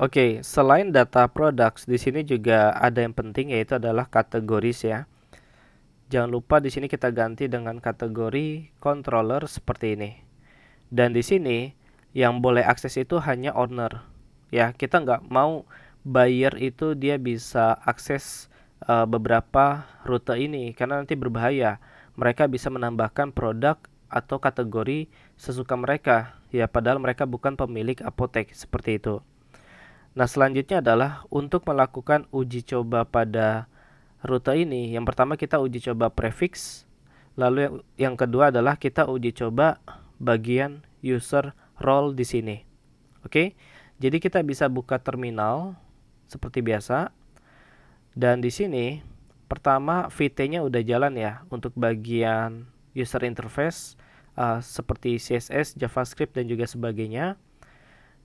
Oke, okay, selain data products, di sini juga ada yang penting yaitu adalah kategoris ya. Jangan lupa di sini kita ganti dengan kategori controller seperti ini. Dan di sini yang boleh akses itu hanya owner. Ya, kita nggak mau buyer itu dia bisa akses uh, beberapa rute ini karena nanti berbahaya. Mereka bisa menambahkan produk atau kategori sesuka mereka. Ya, padahal mereka bukan pemilik apotek seperti itu. Nah, selanjutnya adalah untuk melakukan uji coba pada rute ini. Yang pertama kita uji coba prefix, lalu yang, yang kedua adalah kita uji coba bagian user role di sini. Oke. Jadi kita bisa buka terminal seperti biasa. Dan di sini pertama VT-nya udah jalan ya untuk bagian user interface uh, seperti CSS, JavaScript dan juga sebagainya.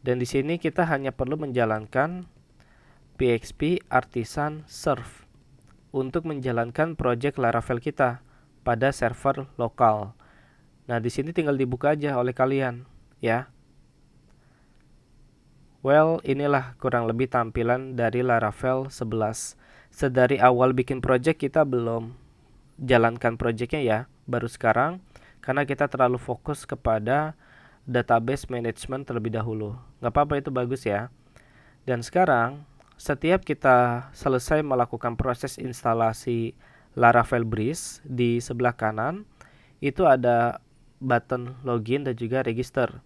Dan di sini kita hanya perlu menjalankan PHP artisan serve untuk menjalankan project Laravel kita pada server lokal. Nah, di sini tinggal dibuka aja oleh kalian, ya. Well, inilah kurang lebih tampilan dari Laravel 11. Sedari awal bikin project kita belum jalankan projectnya ya, baru sekarang karena kita terlalu fokus kepada database management terlebih dahulu. Nggak apa-apa itu bagus ya. Dan sekarang, setiap kita selesai melakukan proses instalasi Laravel Breeze di sebelah kanan, itu ada button login dan juga register.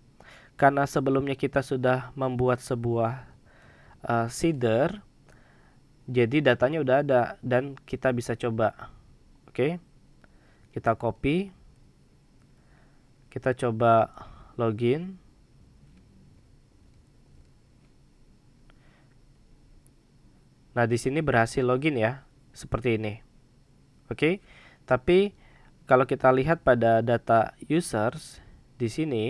Karena sebelumnya kita sudah membuat sebuah uh, seeder, jadi datanya udah ada dan kita bisa coba. Oke. Okay? Kita copy. Kita coba login nah di sini berhasil login ya seperti ini oke okay? tapi kalau kita lihat pada data users di sini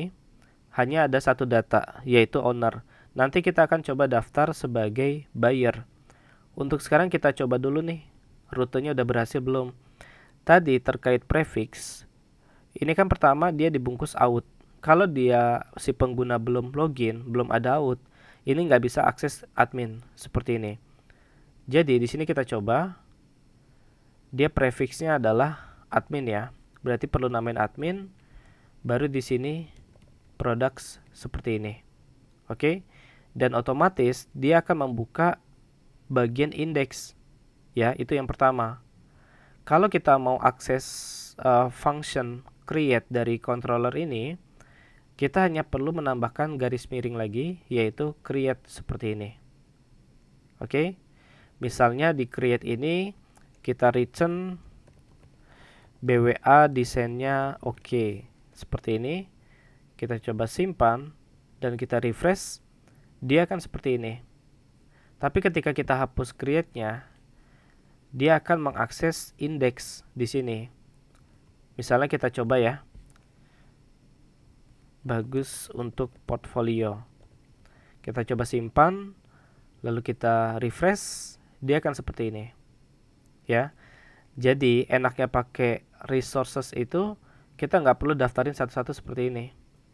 hanya ada satu data yaitu owner nanti kita akan coba daftar sebagai buyer untuk sekarang kita coba dulu nih rutenya udah berhasil belum tadi terkait prefix ini kan pertama dia dibungkus out kalau dia si pengguna belum login, belum ada out, ini nggak bisa akses admin seperti ini. Jadi di sini kita coba, dia prefixnya adalah admin ya, berarti perlu namain admin. Baru di sini products seperti ini, oke? Okay? Dan otomatis dia akan membuka bagian index ya itu yang pertama. Kalau kita mau akses uh, function create dari controller ini, kita hanya perlu menambahkan garis miring lagi yaitu create seperti ini. Oke. Okay? Misalnya di create ini kita return BWA desainnya oke okay. seperti ini. Kita coba simpan dan kita refresh, dia akan seperti ini. Tapi ketika kita hapus create-nya, dia akan mengakses indeks di sini. Misalnya kita coba ya bagus untuk portfolio. Kita coba simpan, lalu kita refresh, dia akan seperti ini. Ya. Jadi enaknya pakai resources itu kita nggak perlu daftarin satu-satu seperti ini.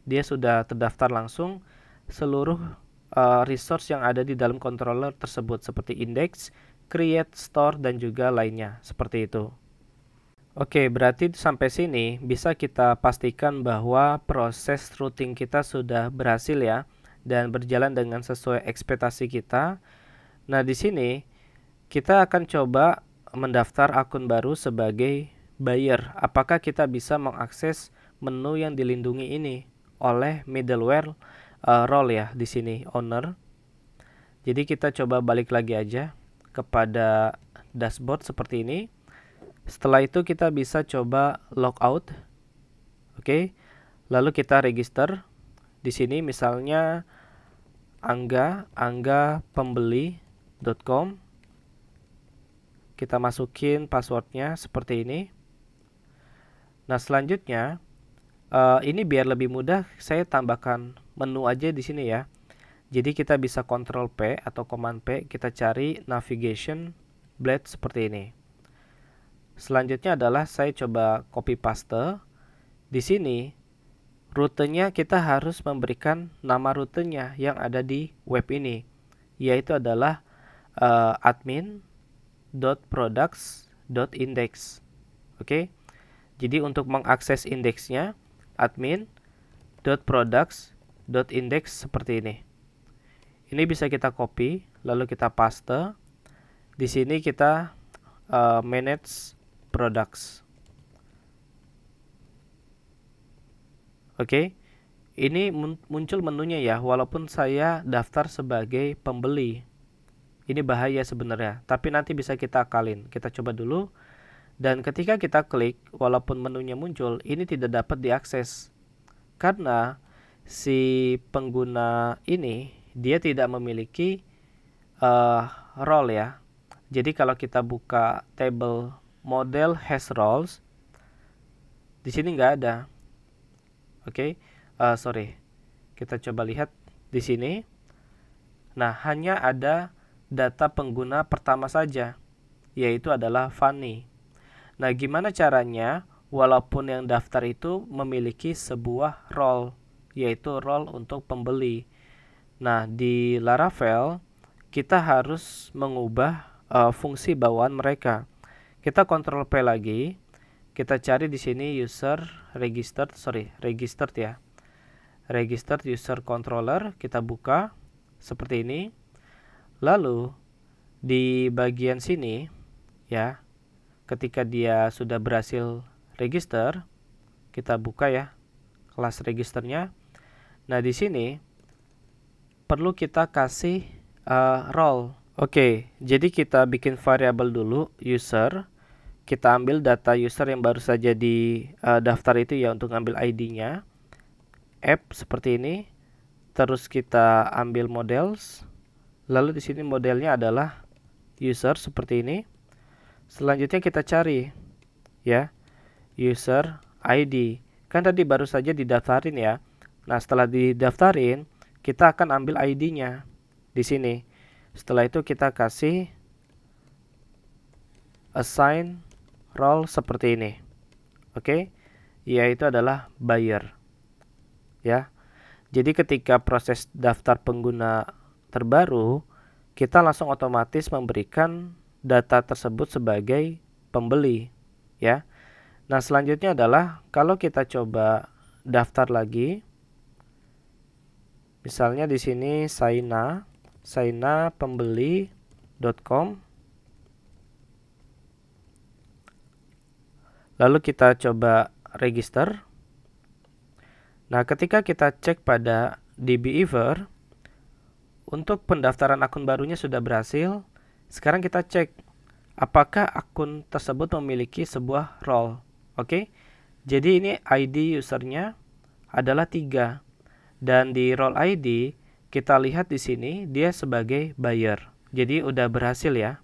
Dia sudah terdaftar langsung seluruh uh, resource yang ada di dalam controller tersebut seperti index, create, store dan juga lainnya seperti itu. Oke, berarti sampai sini bisa kita pastikan bahwa proses routing kita sudah berhasil ya dan berjalan dengan sesuai ekspektasi kita. Nah, di sini kita akan coba mendaftar akun baru sebagai buyer. Apakah kita bisa mengakses menu yang dilindungi ini oleh middleware uh, role ya di sini owner. Jadi kita coba balik lagi aja kepada dashboard seperti ini setelah itu kita bisa coba logout. Oke. Okay. Lalu kita register. Di sini misalnya angga angga pembeli.com kita masukin passwordnya seperti ini. Nah selanjutnya uh, ini biar lebih mudah saya tambahkan menu aja di sini ya. Jadi kita bisa Ctrl P atau Command P kita cari navigation blade seperti ini. Selanjutnya adalah saya coba copy paste. Di sini rutenya kita harus memberikan nama rutenya yang ada di web ini, yaitu adalah uh, eh, index Oke. Okay? Jadi untuk mengakses indeksnya admin products index seperti ini. Ini bisa kita copy lalu kita paste. Di sini kita uh, manage products oke okay? ini muncul menunya ya walaupun saya daftar sebagai pembeli ini bahaya sebenarnya tapi nanti bisa kita akalin kita coba dulu dan ketika kita klik walaupun menunya muncul ini tidak dapat diakses karena si pengguna ini dia tidak memiliki uh, role ya jadi kalau kita buka table model hash rolls di sini nggak ada oke okay? uh, eh, sorry kita coba lihat di sini nah hanya ada data pengguna pertama saja yaitu adalah Fanny nah gimana caranya walaupun yang daftar itu memiliki sebuah role yaitu role untuk pembeli nah di Laravel kita harus mengubah uh, fungsi bawaan mereka kita kontrol P lagi. Kita cari di sini user registered, sorry, registered ya. Registered user controller, kita buka seperti ini. Lalu di bagian sini ya, ketika dia sudah berhasil register, kita buka ya kelas registernya. Nah, di sini perlu kita kasih uh, role. Oke, okay, jadi kita bikin variabel dulu user kita ambil data user yang baru saja di uh, daftar itu ya untuk ngambil ID-nya app seperti ini terus kita ambil models lalu di sini modelnya adalah user seperti ini selanjutnya kita cari ya user ID kan tadi baru saja didaftarin ya nah setelah didaftarin kita akan ambil ID-nya di sini setelah itu kita kasih assign role seperti ini. Oke. Okay? Yaitu adalah buyer. Ya. Jadi ketika proses daftar pengguna terbaru, kita langsung otomatis memberikan data tersebut sebagai pembeli, ya. Nah, selanjutnya adalah kalau kita coba daftar lagi misalnya di sini Saina, sainapembeli.com Lalu kita coba register. Nah, ketika kita cek pada DBEver, untuk pendaftaran akun barunya sudah berhasil. Sekarang kita cek apakah akun tersebut memiliki sebuah role. Oke, jadi ini ID usernya adalah 3. Dan di role ID, kita lihat di sini dia sebagai buyer. Jadi udah berhasil ya.